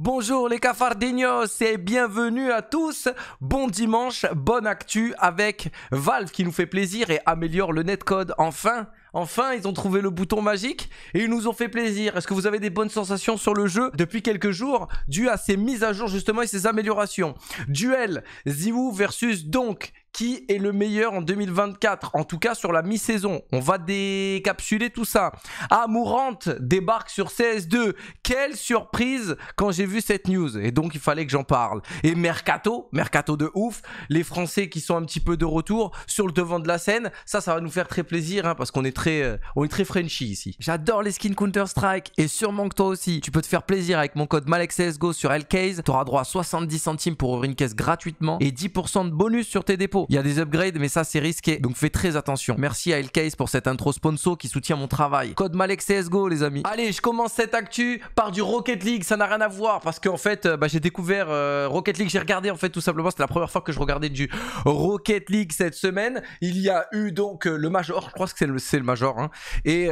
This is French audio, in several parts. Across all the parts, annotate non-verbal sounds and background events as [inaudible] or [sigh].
Bonjour les cafardinos et bienvenue à tous. Bon dimanche, bonne actu avec Valve qui nous fait plaisir et améliore le netcode enfin. Enfin, ils ont trouvé le bouton magique et ils nous ont fait plaisir. Est-ce que vous avez des bonnes sensations sur le jeu depuis quelques jours, dû à ces mises à jour justement et ces améliorations Duel Ziwu versus donc qui est le meilleur en 2024, en tout cas sur la mi-saison. On va décapsuler tout ça. Amourante débarque sur CS2. Quelle surprise quand j'ai vu cette news. Et donc il fallait que j'en parle. Et Mercato, Mercato de ouf. Les Français qui sont un petit peu de retour sur le devant de la scène. Ça, ça va nous faire très plaisir hein, parce qu'on est très, euh, on est très Frenchy ici. J'adore les skins Counter-Strike et sûrement que toi aussi. Tu peux te faire plaisir avec mon code MalekCSGO sur LKZ. Tu auras droit à 70 centimes pour ouvrir une caisse gratuitement et 10% de bonus sur tes dépôts. Il y a des upgrades, mais ça c'est risqué, donc fais très attention. Merci à Elcase pour cette intro sponsor qui soutient mon travail. Code Malek CSGO, les amis. Allez, je commence cette actu par du Rocket League, ça n'a rien à voir parce qu'en fait, euh, bah, j'ai découvert euh, Rocket League, j'ai regardé en fait tout simplement, c'était la première fois que je regardais du Rocket League cette semaine. Il y a eu donc euh, le Major, je crois que c'est le, Major, hein. et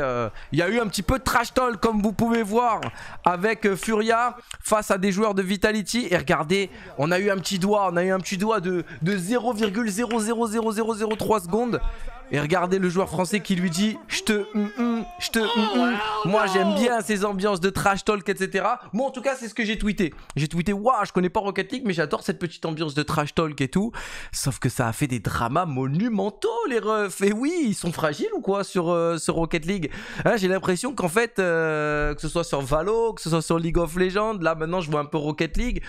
il y a eu un petit peu de trash talk comme vous pouvez voir avec Furia face à des joueurs de Vitality. Et regardez, on a eu un petit doigt, on a eu un petit doigt de, de 0,0 0,00003 secondes. Et regardez le joueur français qui lui dit Je te je te Moi j'aime bien ces ambiances de trash talk, etc. Moi en tout cas, c'est ce que j'ai tweeté. J'ai tweeté Waouh, je connais pas Rocket League, mais j'adore cette petite ambiance de trash talk et tout. Sauf que ça a fait des dramas monumentaux, les refs. Et oui, ils sont fragiles ou quoi sur, euh, Rocket League hein, J'ai l'impression qu'en fait, euh, que ce soit sur Valo, que ce soit sur League of Legends, là maintenant je vois un peu Rocket League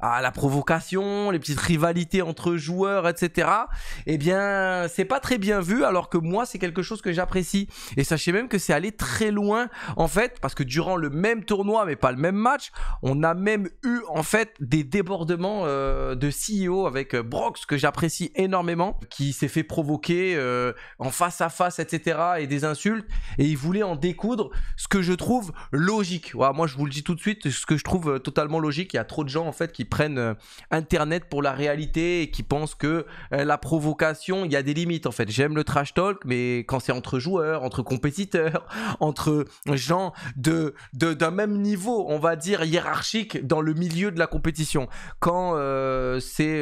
à la provocation, les petites rivalités entre joueurs, etc. Eh bien, c'est pas très bien vu, alors que moi, c'est quelque chose que j'apprécie. Et sachez même que c'est allé très loin, en fait, parce que durant le même tournoi, mais pas le même match, on a même eu, en fait, des débordements euh, de CEO avec euh, Brox, que j'apprécie énormément, qui s'est fait provoquer euh, en face à face, etc., et des insultes, et il voulait en découdre, ce que je trouve logique. moi, je vous le dis tout de suite, ce que je trouve totalement logique, il y a trop de gens, en fait, qui prennent euh, Internet pour la réalité et qui pensent que euh, la provocation, il y a des limites en fait. J'aime le trash talk, mais quand c'est entre joueurs, entre compétiteurs, [laughs] entre gens d'un même niveau, on va dire hiérarchique dans le milieu de la compétition, quand euh, c'est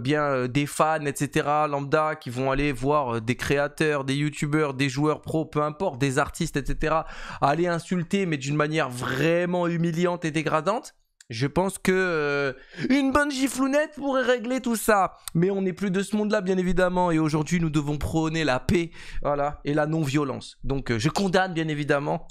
bien des fans, etc. lambda qui vont aller voir des créateurs, des youtubeurs, des joueurs pro, peu importe, des artistes, etc. aller insulter, mais d'une manière vraiment humiliante et dégradante je pense que euh, une bonne giflounette pourrait régler tout ça. Mais on n'est plus de ce monde-là, bien évidemment. Et aujourd'hui, nous devons prôner la paix, voilà, et la non-violence. Donc, euh, je condamne, bien évidemment,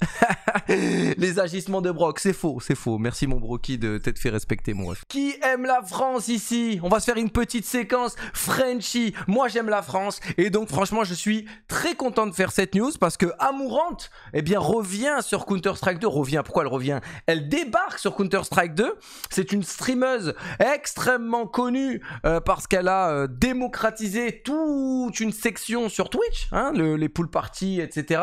[laughs] les agissements de Brock. C'est faux, c'est faux. Merci, mon Brocky, de t'être fait respecter, mon ref. Qui aime la France ici On va se faire une petite séquence Frenchy. Moi, j'aime la France. Et donc, franchement, je suis très content de faire cette news parce que Amourante, eh bien, revient sur Counter-Strike 2. Revient. Pourquoi elle revient Elle débarque sur Counter-Strike 2. C'est une streameuse extrêmement connue euh, parce qu'elle a euh, démocratisé toute une section sur Twitch, hein, les pool parties, etc.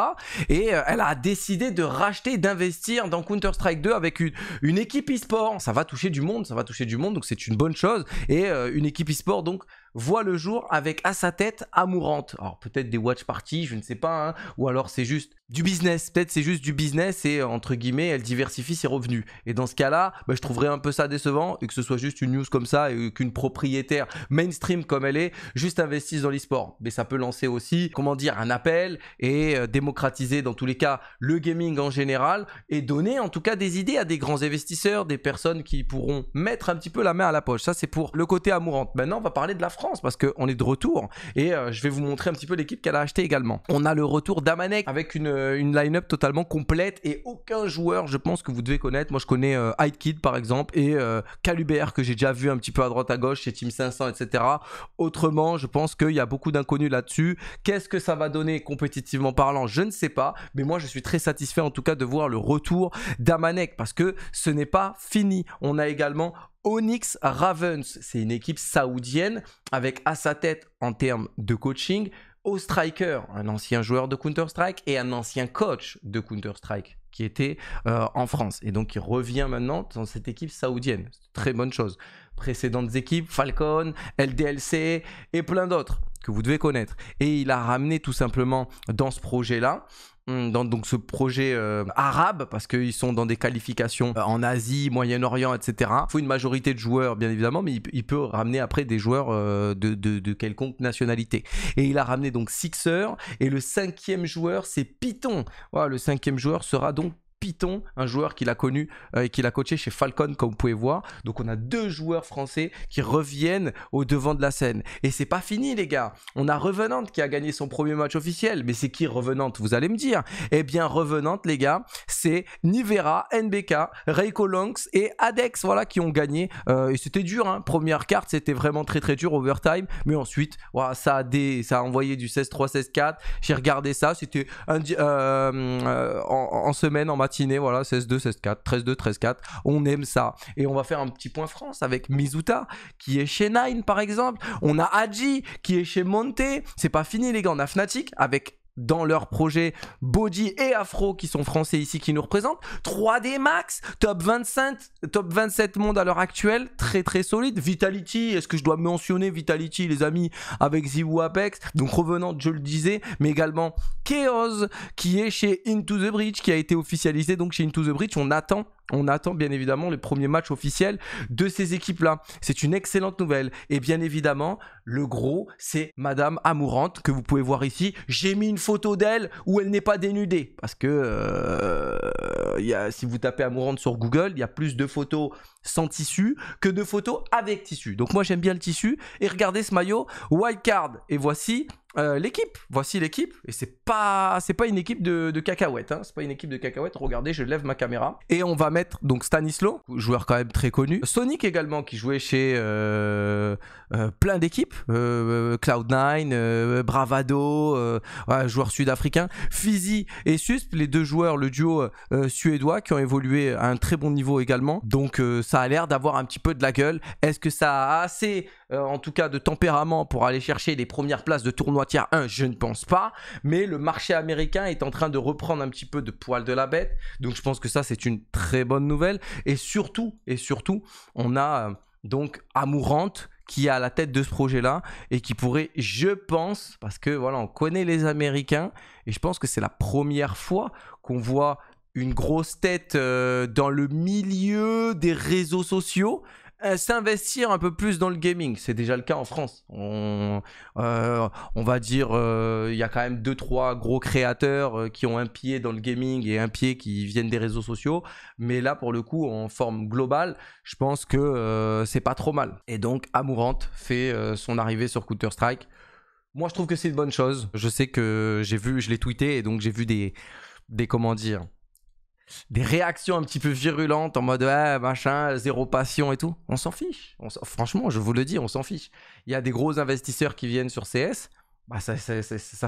Et euh, elle a décidé de racheter, d'investir dans Counter-Strike 2 avec une, une équipe e-sport. Ça va toucher du monde, ça va toucher du monde, donc c'est une bonne chose. Et une équipe e-sport, donc voit le jour avec à sa tête Amourante. Alors peut-être des watch parties, je ne sais pas, hein. ou alors c'est juste du business. Peut-être c'est juste du business et euh, entre guillemets, elle diversifie ses revenus. Et dans ce cas-là, bah, je trouverais un peu ça décevant et que ce soit juste une news comme ça et qu'une propriétaire mainstream comme elle est juste investisse dans l'e-sport. Mais ça peut lancer aussi, comment dire, un appel et euh, démocratiser dans tous les cas le gaming en général et donner en tout cas des idées à des grands investisseurs, des personnes qui pourront mettre un petit peu la main à la poche. Ça, c'est pour le côté Amourante. Maintenant, on va parler de la France parce qu'on est de retour. Et euh, je vais vous montrer un petit peu l'équipe qu'elle a acheté également. On a le retour d'Amanek avec une, euh, une line-up totalement complète et aucun joueur, je pense, que vous devez connaître. Moi, je connais euh, par exemple et Calubert euh, que j'ai déjà vu un petit peu à droite à gauche chez Team 500, etc. Autrement, je pense qu'il y a beaucoup d'inconnus là-dessus. Qu'est-ce que ça va donner compétitivement parlant Je ne sais pas. Mais moi, je suis très satisfait en tout cas de voir le retour d'Amanek parce que ce n'est pas fini. On a également Onyx Ravens. C'est une équipe saoudienne avec à sa tête en termes de coaching au striker, un ancien joueur de Counter-Strike et un ancien coach de Counter-Strike qui était euh, en France et donc il revient maintenant dans cette équipe saoudienne. Très bonne chose. Précédentes équipes, Falcon, LDLC et plein d'autres que vous devez connaître. Et il a ramené tout simplement dans ce projet-là Hum, dans donc ce projet euh, arabe parce qu'ils sont dans des qualifications euh, en Asie, Moyen-Orient, etc. Il faut une majorité de joueurs bien évidemment, mais il, peut ramener après des joueurs euh, de, quelconque nationalité. Et il a ramené donc Sixer et le cinquième joueur c'est Python. Voilà, le cinquième joueur sera donc Python, un joueur qu'il a connu euh, et qu'il a coaché chez Falcon, comme vous pouvez voir. Donc on a deux joueurs français qui reviennent au devant de la scène. Et c'est pas fini, les gars. On a Revenante qui a gagné son premier match officiel. Mais c'est qui Revenante, vous allez me dire Eh bien, Revenante, les gars, c'est Nivera, NBK, Reiko Longs et Adex, voilà, qui ont gagné. Euh, et c'était dur, hein. Première carte, c'était vraiment très très dur, overtime. Mais ensuite, voilà, ça, a ça a envoyé du 16-3, 16-4. J'ai regardé ça, c'était euh, en, en semaine, en match voilà, 16-2, 16-4, 13-2, 13-4. On aime ça. Et on va faire un petit point France avec Mizuta, qui est chez Nine, par exemple. On a Hadji, qui est chez Monte. C'est pas fini, les gars. On a Fnatic avec dans leur projet Body et Afro qui sont français ici qui nous représentent 3D Max top 25 top 27 monde à l'heure actuelle très très solide Vitality est-ce que je dois mentionner Vitality les amis avec Ziwu Apex donc revenant je le disais mais également Chaos qui est chez Into the Bridge qui a été officialisé donc chez Into the Bridge on attend on attend bien évidemment les premiers matchs officiels de ces équipes-là. C'est une excellente nouvelle. Et bien évidemment, le gros, c'est Madame Amourante que vous pouvez voir ici. J'ai mis une photo d'elle où elle n'est pas dénudée. Parce que euh, si vous tapez Amourante sur Google, il y a plus de photos sans tissu que de photos avec tissu. Donc moi j'aime bien le tissu. Et regardez ce maillot, wildcard. Et voici euh, l'équipe, voici l'équipe, et c'est pas c'est pas une équipe de, cacahuètes, hein. c'est pas une équipe de cacahuètes. Regardez, je lève ma caméra et on va mettre donc Stanislaw joueur quand même très connu, Sonic également qui jouait chez euh, euh, plein d'équipes, Cloud9, Bravado, joueur sud-africain, Fizzy et Susp, les deux joueurs, le duo suédois qui ont évolué à un très bon niveau également. Donc ça a l'air d'avoir un petit peu de la gueule. Est-ce que ça a assez, en tout cas, de tempérament pour aller chercher les premières places de tournoi Tiens, un, Je ne pense pas. Mais le marché américain est en train de reprendre un petit peu de poil de la bête. Donc je pense que ça, c'est une très bonne nouvelle. Et surtout, et surtout, on a euh, donc Amourante qui est à la tête de ce projet-là et qui pourrait, je pense, parce que voilà, on connaît les Américains et je pense que c'est la première fois qu'on voit une grosse tête euh, dans le milieu des réseaux sociaux euh, s'investir un peu plus dans le gaming. C'est déjà le cas en France. On, euh, on va dire, euh, il y a quand même deux trois gros créateurs qui ont un pied dans le gaming et un pied qui viennent des réseaux sociaux. Mais là, pour le coup, en forme globale, je pense que c'est pas trop mal. Et donc, Amourante fait son arrivée sur Counter Strike. Moi, je trouve que c'est une bonne chose. Je sais que j'ai vu, je l'ai tweeté et donc j'ai vu des, des comment dire des réactions un petit peu virulentes en mode ah, machin, zéro passion et tout. On s'en fiche. Franchement, je vous le dis, on s'en fiche. Il y a des gros investisseurs qui viennent sur CS bah ça,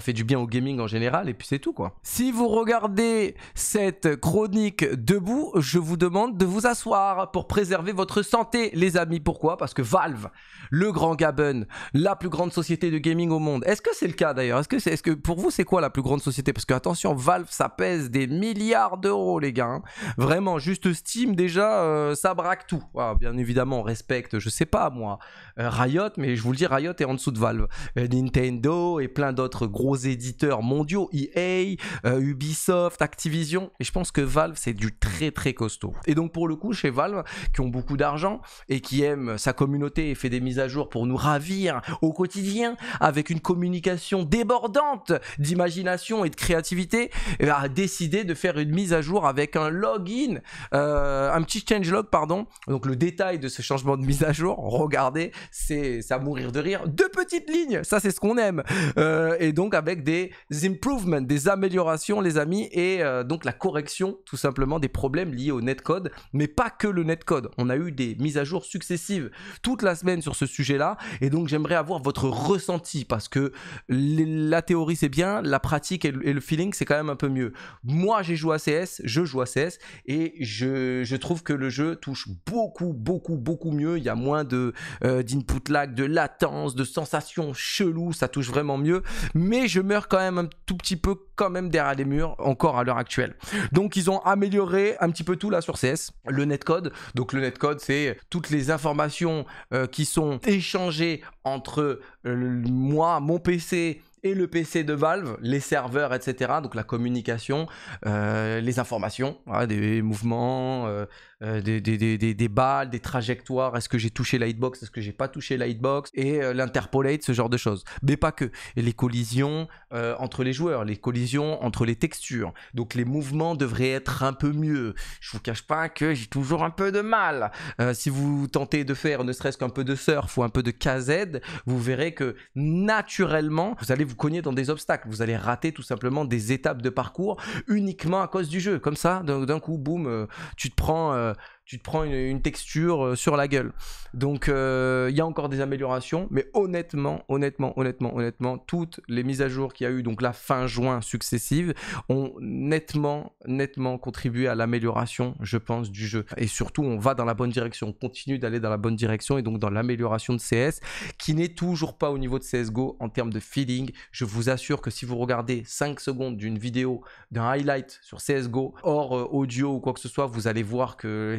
fait du bien au gaming en général et puis c'est tout quoi. Si vous regardez cette chronique debout, je vous demande de vous asseoir pour préserver votre santé les amis. Pourquoi Parce que Valve, le grand gabon, la plus grande société de gaming au monde. Est-ce que c'est le cas d'ailleurs Est-ce que, est, que pour vous c'est quoi la plus grande société Parce que attention, Valve ça pèse des milliards d'euros les gars. Hein. Vraiment, juste Steam déjà, euh, ça braque tout. Ah, bien évidemment, on respecte, je sais pas moi, euh, Riot, mais je vous le dis, Riot est en dessous de Valve. Euh, Nintendo, et plein d'autres gros éditeurs mondiaux, EA, euh, Ubisoft, Activision. Et je pense que Valve, c'est du très très costaud. Et donc pour le coup, chez Valve, qui ont beaucoup d'argent et qui aiment sa communauté et fait des mises à jour pour nous ravir au quotidien avec une communication débordante d'imagination et de créativité, eh ben, a décidé de faire une mise à jour avec un login, euh, un petit changelog, pardon. Donc le détail de ce changement de mise à jour, regardez, c'est à mourir de rire. Deux petites lignes, ça c'est ce qu'on aime. [laughs] Euh, et donc avec des improvements, des améliorations, les amis, et euh, donc la correction tout simplement des problèmes liés au netcode, mais pas que le netcode. On a eu des mises à jour successives toute la semaine sur ce sujet-là, et donc j'aimerais avoir votre ressenti parce que la théorie c'est bien, la pratique et le feeling c'est quand même un peu mieux. Moi j'ai joué à CS, je joue à CS, et je, trouve que le jeu touche beaucoup, beaucoup, beaucoup mieux. Il y a moins de euh, d'input lag, de latence, de sensations cheloues, ça touche vraiment mieux, mais je meurs quand même un tout petit peu quand même derrière les murs encore à l'heure actuelle. Donc ils ont amélioré un petit peu tout là sur CS, le netcode. Donc le netcode c'est toutes les informations euh, qui sont échangées entre euh, moi, mon PC et le PC de Valve, les serveurs, etc. Donc la communication, euh, les informations, hein, des mouvements, euh, euh, des, des, des, des, balles, des trajectoires. Est-ce que j'ai touché la hitbox Est-ce que j'ai pas touché la hitbox Et l'interpolate, ce genre de choses. Mais pas que. Et les collisions entre les joueurs, les collisions entre les textures. Donc les mouvements devraient être un peu mieux. Je vous cache pas que j'ai toujours un peu de mal. si vous tentez de faire ne serait-ce qu'un peu de surf ou un peu de KZ, vous verrez que naturellement, vous allez vous cognez dans des obstacles. Vous allez rater tout simplement des étapes de parcours uniquement à cause du jeu. Comme ça, d'un coup, boum, euh, tu te prends euh, tu te prends une, texture euh, sur la gueule. Donc euh, il y a encore des améliorations, mais honnêtement, honnêtement, honnêtement, honnêtement, toutes les mises à jour qu'il y a eu, donc la fin juin successive, ont nettement, nettement contribué à l'amélioration, je pense, du jeu. Et surtout, on va dans la bonne direction, on continue d'aller dans la bonne direction et donc dans l'amélioration de CS, qui n'est toujours pas au niveau de CSGO en termes de feeling. Je vous assure que si vous regardez 5 secondes d'une vidéo, d'un highlight sur CSGO, hors euh, audio ou quoi que ce soit, vous allez voir que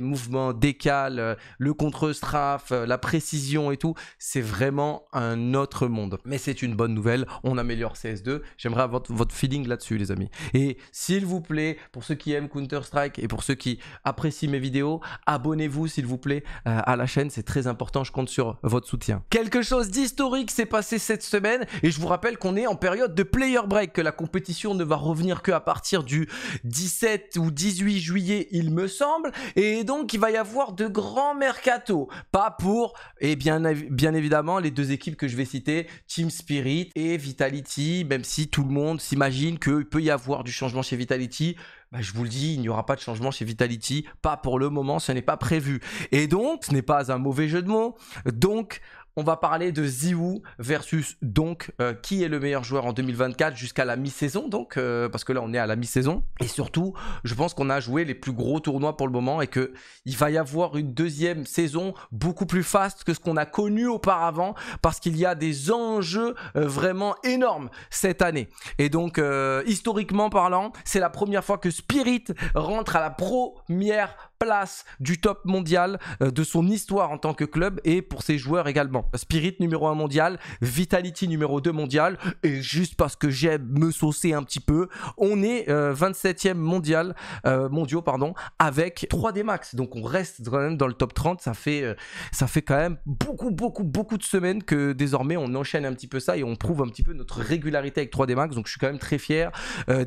mouvement, décal, euh, le contre-strafe, euh, la précision et tout, c'est vraiment un autre monde. Mais c'est une bonne nouvelle, on améliore CS2. J'aimerais avoir votre feeling là-dessus, les amis. Et s'il vous plaît, pour ceux qui aiment Counter-Strike et pour ceux qui apprécient mes vidéos, abonnez-vous, s'il vous plaît, euh, à la chaîne. C'est très important, je compte sur votre soutien. Quelque chose d'historique s'est passé cette semaine et je vous rappelle qu'on est en période de player break, que la compétition ne va revenir qu'à partir du 17 ou 18 juillet, il me semble. Et donc, il va y avoir de grands mercato. Pas pour, et bien, bien évidemment, les deux équipes que je vais citer, Team Spirit et Vitality, même si tout le monde s'imagine qu'il peut y avoir du changement chez Vitality. Bah, je vous le dis, il n'y aura pas de changement chez Vitality. Pas pour le moment, ce n'est pas prévu. Et donc, ce n'est pas un mauvais jeu de mots. Donc, on va parler de Ziwu versus donc euh, qui est le meilleur joueur en 2024 jusqu'à la mi-saison donc euh, parce que là on est à la mi-saison et surtout je pense qu'on a joué les plus gros tournois pour le moment et que il va y avoir une deuxième saison beaucoup plus faste que ce qu'on a connu auparavant parce qu'il y a des enjeux euh, vraiment énormes cette année et donc historiquement parlant c'est la première fois que Spirit rentre à la première place du top mondial, euh, de son histoire en tant que club et pour ses joueurs également. Spirit numéro 1 mondial, Vitality numéro 2 mondial, et juste parce que j'aime me saucer un petit peu, on est 27e euh, mondial, euh, mondiaux pardon, avec 3D max. Donc on reste quand même dans le top 30, ça fait, ça fait quand même beaucoup, beaucoup, beaucoup de semaines que désormais on enchaîne un petit peu ça et on prouve un petit peu notre régularité avec 3D max. Donc je suis quand même très fier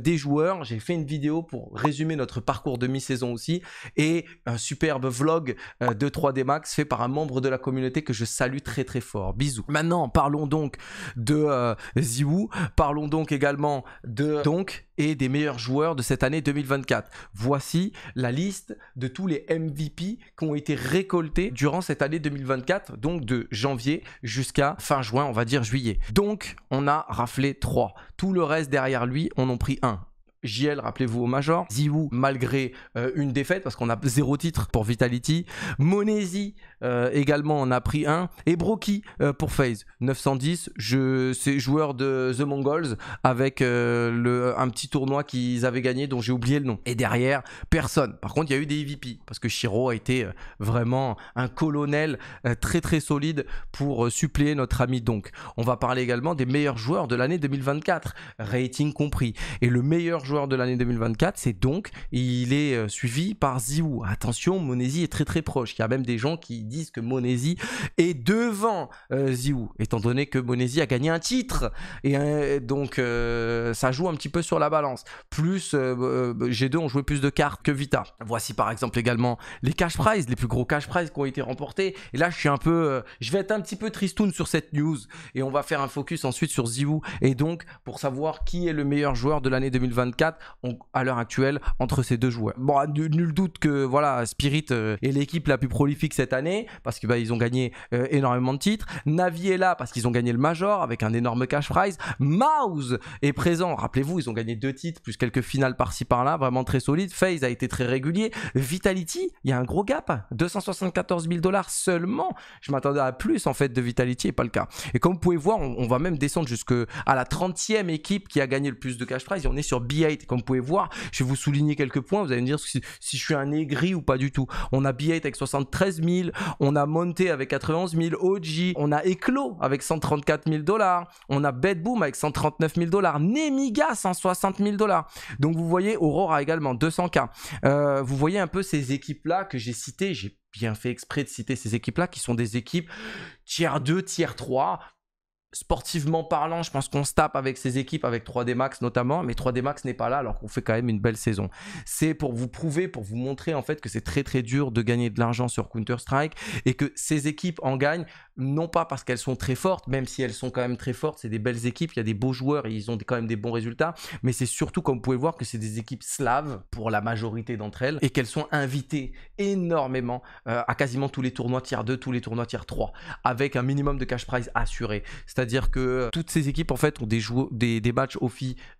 des joueurs. J'ai fait une vidéo pour résumer notre parcours de mi saison aussi et un superbe vlog euh, de 3D Max fait par un membre de la communauté que je salue très très fort. Bisous. Maintenant, parlons donc de euh, parlons donc également de donc et des meilleurs joueurs de cette année 2024. Voici la liste de tous les MVP qui ont été récoltés durant cette année 2024, donc de janvier jusqu'à fin juin, on va dire juillet. Donc, on a raflé 3. Tout le reste derrière lui, on en a pris un. JL, rappelez-vous au Major, Ziwu malgré euh, une défaite parce qu'on a zéro titre pour Vitality, Monesi euh, également, on a pris un. Et Brocky euh, pour FaZe, 910. je C'est joueur de The Mongols avec euh, le, un petit tournoi qu'ils avaient gagné dont j'ai oublié le nom. Et derrière, personne. Par contre, il y a eu des EVP parce que Shiro a été vraiment un colonel très très solide pour suppléer notre ami. Donc, on va parler également des meilleurs joueurs de l'année 2024, rating compris. Et le meilleur joueur de l'année 2024, c'est donc, il est suivi par Ziou. Attention, Monesi est très très proche. Il y a même des gens qui disent que Monesi est devant euh, Ziou, étant donné que Monesi a gagné un titre. Et euh, donc, euh, ça joue un petit peu sur la balance. Plus euh, G2 ont joué plus de cartes que Vita. Voici par exemple également les cash prizes, les plus gros cash prizes qui ont été remportés. Et là, je suis un peu. je vais être un petit peu tristoun sur cette news. Et on va faire un focus ensuite sur Ziou. Et donc, pour savoir qui est le meilleur joueur de l'année 2024 à l'heure actuelle entre ces deux joueurs. Bon, nul doute que voilà, Spirit est l'équipe la plus prolifique cette année parce qu'ils bah, ils ont gagné euh, énormément de titres. Navi est là parce qu'ils ont gagné le Major avec un énorme cash prize. Mouse est présent. Rappelez-vous, ils ont gagné deux titres plus quelques finales par-ci par-là, vraiment très solide. FaZe a été très régulier. Vitality, il y a un gros gap, 274 000 dollars seulement. Je m'attendais à plus en fait de Vitality et pas le cas. Et comme vous pouvez voir, on, va même descendre jusque à la 30e équipe qui a gagné le plus de cash prize. on est sur B8. Comme vous pouvez voir, je vais vous souligner quelques points. Vous allez me dire si, si je suis un aigri ou pas du tout. On a B8 avec 73 000, on a monté avec 91 000, OG, on a Éclos avec 134 000 dollars, on a Bedboom avec 139 000 dollars, Nemiga 160 000 dollars. Donc vous voyez, Aurora également 200K. Euh, vous voyez un peu ces équipes-là que j'ai citées, j'ai bien fait exprès de citer ces équipes-là, qui sont des équipes tiers 2, tiers 3, sportivement parlant, je pense qu'on se tape avec ces équipes, avec 3D Max notamment, mais 3D Max n'est pas là alors qu'on fait quand même une belle saison. C'est pour vous prouver, pour vous montrer en fait que c'est très très dur de gagner de l'argent sur Counter-Strike et que ces équipes en gagnent non pas parce qu'elles sont très fortes, même si elles sont quand même très fortes, c'est des belles équipes, il y a des beaux joueurs et ils ont quand même des bons résultats, mais c'est surtout, comme vous pouvez voir, que c'est des équipes slaves pour la majorité d'entre elles et qu'elles sont invitées énormément euh, à quasiment tous les tournois tiers 2, tous les tournois tiers 3, avec un minimum de cash prize assuré. C'est-à-dire que euh, toutes ces équipes, en fait, ont des, des, des matchs au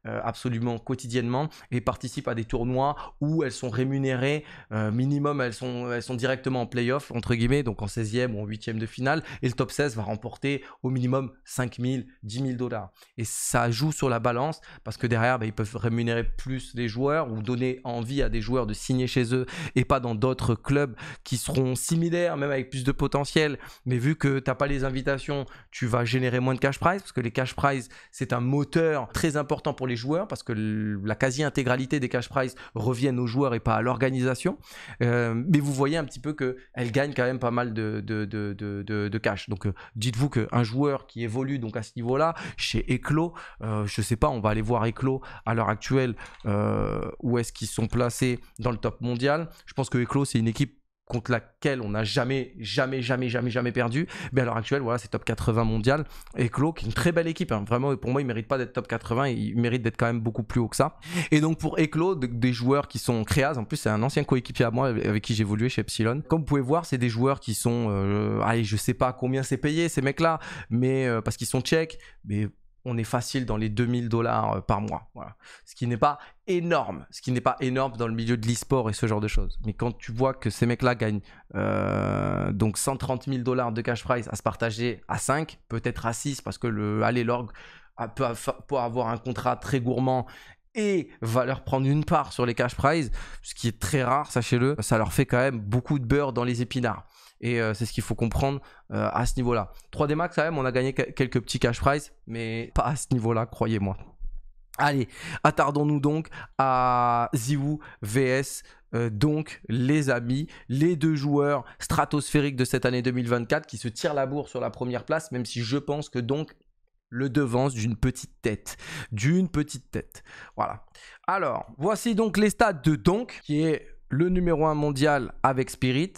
euh, absolument quotidiennement et participent à des tournois où elles sont rémunérées, minimum, elles sont, elles sont directement en playoff, entre guillemets, donc en 16e ou en 8e de finale, et le top 16 va remporter au minimum 5 000, 10 000 dollars. Et ça joue sur la balance parce que derrière, bah, ils peuvent rémunérer plus les joueurs ou donner envie à des joueurs de signer chez eux et pas dans d'autres clubs qui seront similaires, même avec plus de potentiel. Mais vu que tu n'as pas les invitations, tu vas générer moins de cash prize parce que les cash prize, c'est un moteur très important pour les joueurs parce que la quasi-intégralité des cash prize reviennent aux joueurs et pas à l'organisation. Euh, mais vous voyez un petit peu qu'elles gagne quand même pas mal de, de cash donc euh, dites-vous qu'un joueur qui évolue donc à ce niveau-là, chez Eclos, je euh, je sais pas, on va aller voir Eclos à l'heure actuelle, euh, où est-ce qu'ils sont placés dans le top mondial. Je pense que Eclos, c'est une équipe contre laquelle on n'a jamais, jamais, jamais, jamais, jamais perdu. Mais à l'heure actuelle, voilà, c'est top 80 mondial. Et qui est une très belle équipe, hein. vraiment, pour moi, il mérite pas d'être top 80, il mérite d'être quand même beaucoup plus haut que ça. Et donc pour Eclo, des joueurs qui sont créas, en plus c'est un ancien coéquipier à moi avec qui j'évoluais chez Epsilon. Comme vous pouvez voir, c'est des joueurs qui sont, euh, allez, je sais pas combien c'est payé ces mecs-là, mais euh, parce qu'ils sont tchèques, mais on est facile dans les 2000 dollars euh, par mois. Ce qui n'est pas énorme, ce qui n'est pas énorme dans le milieu de l'e-sport et ce genre de choses. Mais quand tu vois que ces mecs-là gagnent euh, donc 130 000 dollars de cash prize à se partager à 5, peut-être à 6, parce que le peut, avoir un contrat très gourmand et va leur prendre une part sur les cash prize, ce qui est très rare, sachez-le, ça leur fait quand même beaucoup de beurre dans les épinards. Et euh, c'est ce qu'il faut comprendre euh, à ce niveau-là. 3D Max, quand même, on a gagné quelques petits cash prize, mais pas à ce niveau-là, croyez-moi. Allez, attardons-nous donc à Ziwu VS. Euh, donc, les amis, les deux joueurs stratosphériques de cette année 2024 qui se tirent la bourre sur la première place, même si je pense que donc le devance d'une petite tête. D'une petite tête. Voilà. Alors, voici donc les stats de donc qui est le numéro 1 mondial avec Spirit,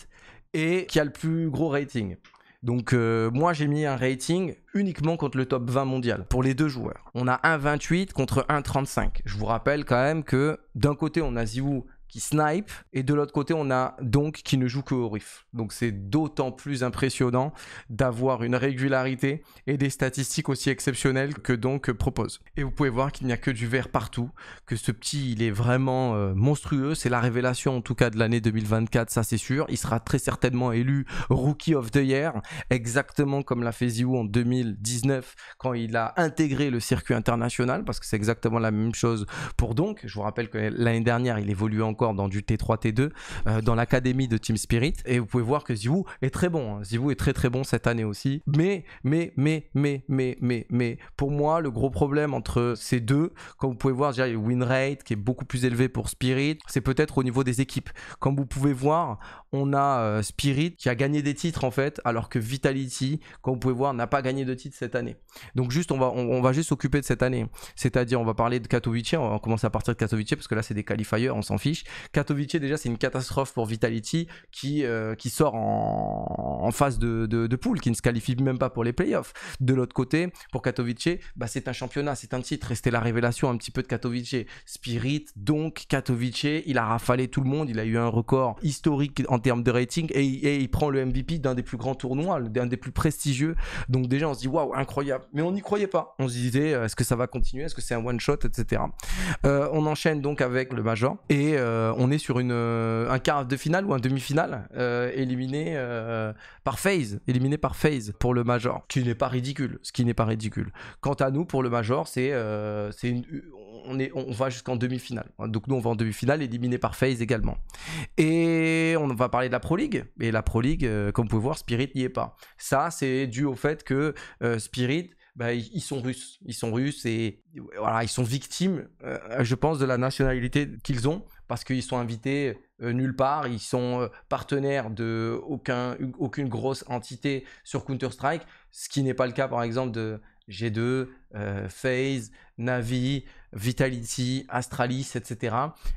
et qui a le plus gros rating. Donc euh, moi j'ai mis un rating uniquement contre le top 20 mondial pour les deux joueurs. On a 1,28 contre 1,35. Je vous rappelle quand même que d'un côté on a Ziwu snipe. Et de l'autre côté, on a donc qui ne joue que au riff. Donc c'est d'autant plus impressionnant d'avoir une régularité et des statistiques aussi exceptionnelles que donc propose. Et vous pouvez voir qu'il n'y a que du vert partout, que ce petit, il est vraiment euh, monstrueux. C'est la révélation en tout cas de l'année 2024, ça c'est sûr. Il sera très certainement élu Rookie of the Year, exactement comme l'a fait Ziou en 2019 quand il a intégré le circuit international, parce que c'est exactement la même chose pour donc. Je vous rappelle que l'année dernière, il évoluait encore dans du T3, T2, euh, dans l'académie de Team Spirit. Et vous pouvez voir que Zivu est très bon. Hein. est très très bon cette année aussi. Mais, mais, mais, mais, mais, mais, mais, pour moi, le gros problème entre ces deux, comme vous pouvez voir, déjà, il y a le win rate qui est beaucoup plus élevé pour Spirit. C'est peut-être au niveau des équipes. Comme vous pouvez voir, on a euh, Spirit qui a gagné des titres en fait, alors que Vitality, comme vous pouvez voir, n'a pas gagné de titres cette année. Donc juste, on va, on, va juste s'occuper de cette année. C'est-à-dire, on va parler de Katowice, on va commencer à partir de Katowice parce que là, c'est des qualifiers, on s'en fiche. Katowice. déjà, c'est une catastrophe pour Vitality qui, euh, qui sort en, phase de, poule, qui ne se qualifie même pas pour les playoffs. De l'autre côté, pour Katowice, bah, c'est un championnat, c'est un titre, et c'était la révélation un petit peu de Katowice. Spirit, donc Katowice, il a rafalé tout le monde, il a eu un record historique en termes de rating, et, il prend le MVP d'un des plus grands tournois, d'un des plus prestigieux. Donc déjà, on se dit, waouh, incroyable. Mais on n'y croyait pas. On se disait, euh, est-ce que ça va continuer Est-ce que c'est un one-shot, etc. Euh, on enchaîne donc avec le Major, et... Euh, on est sur euh, un quart de finale ou un demi-finale euh, éliminé par phase, éliminé par phase pour le major. Ce n'est pas ridicule, ce qui n'est pas ridicule. Quant à nous, pour le major, c'est on, on va jusqu'en demi-finale. Donc nous, on va en demi-finale, éliminé par phase également. Et on va parler de la Pro League. Et la Pro League, comme vous pouvez voir, Spirit n'y est pas. Ça, c'est dû au fait que Spirit bah, ils sont russes. Ils sont russes et voilà, ils sont victimes, euh, je pense, de la nationalité qu'ils ont parce qu'ils sont invités euh, nulle part, ils sont euh, partenaires de aucun, aucune grosse entité sur Counter-Strike, ce qui n'est pas le cas par exemple de G2, FaZe, Navi, Vitality, Astralis, etc.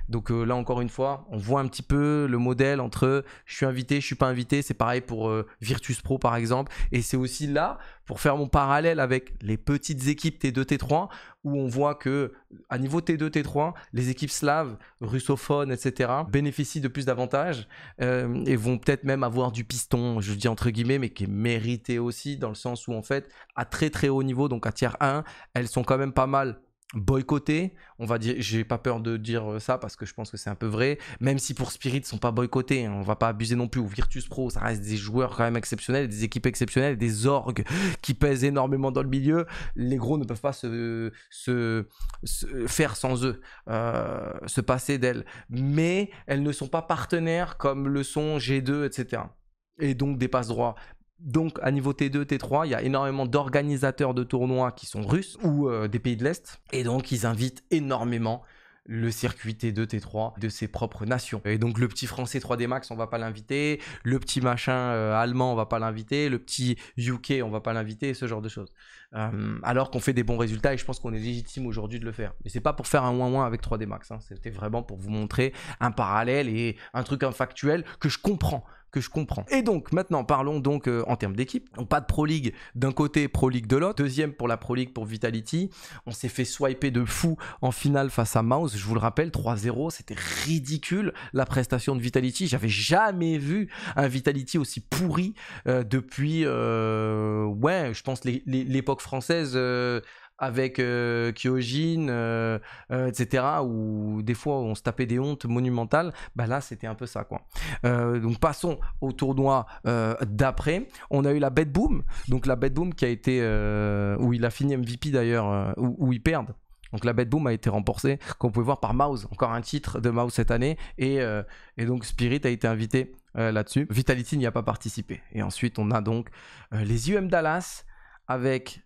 Donc euh, là encore une fois, on voit un petit peu le modèle entre je suis invité, je suis pas invité. C'est pareil pour euh, Virtus Pro par exemple. Et c'est aussi là pour faire mon parallèle avec les petites équipes T2, T3 où on voit que à niveau T2, T3, les équipes slaves, russophones, etc. bénéficient de plus d'avantages euh, et vont peut-être même avoir du piston, je dis entre guillemets, mais qui est mérité aussi dans le sens où en fait à très très haut niveau, donc à tiers 1, elles sont quand même pas mal boycottés. On va dire, j'ai pas peur de dire euh, ça parce que je pense que c'est un peu vrai. Même si pour Spirit, ils sont pas boycottés, hein. on va pas abuser non plus. Ou Virtus Pro, ça reste des joueurs quand même exceptionnels, des équipes exceptionnelles, des orgues qui pèsent énormément dans le milieu. Les gros ne peuvent pas se, faire sans eux, euh, se passer d'elles. Mais elles ne sont pas partenaires comme le sont G2, etc. Et donc des passe droits. Donc à niveau T2, T3, il y a énormément d'organisateurs de tournois qui sont russes ou euh, des pays de l'Est. Et donc ils invitent énormément le circuit T2, T3 de ses propres nations. Et donc le petit français 3D Max, on va pas l'inviter, le petit machin euh, allemand, on va pas l'inviter, le petit UK, on va pas l'inviter, ce genre de choses. Euh, alors qu'on fait des bons résultats et je pense qu'on est légitime aujourd'hui de le faire. Mais c'est pas pour faire un 1-1 avec 3D Max, hein. c'était vraiment pour vous montrer un parallèle et un truc factuel que je comprends que je comprends. Et donc maintenant parlons donc euh, en termes d'équipe. On pas de Pro League d'un côté, Pro League de l'autre. Deuxième pour la Pro League pour Vitality. On s'est fait swiper de fou en finale face à Mouse. Je vous le rappelle, 3-0, c'était ridicule la prestation de Vitality. J'avais jamais vu un Vitality aussi pourri euh, depuis ouais, je pense l'époque française euh, avec euh, Kyojin, euh, etc., où des fois on se tapait des hontes monumentales, bah là c'était un peu ça quoi. donc passons au tournoi d'après. On a eu la Bed Boom, donc la Bed Boom qui a été, où il a fini MVP d'ailleurs, où, où ils perdent. Donc la Bad Boom a été remportée, qu'on vous voir par Mouse, encore un titre de Mouse cette année, et, et donc Spirit a été invité là-dessus. Vitality n'y a pas participé. Et ensuite on a donc les UM Dallas avec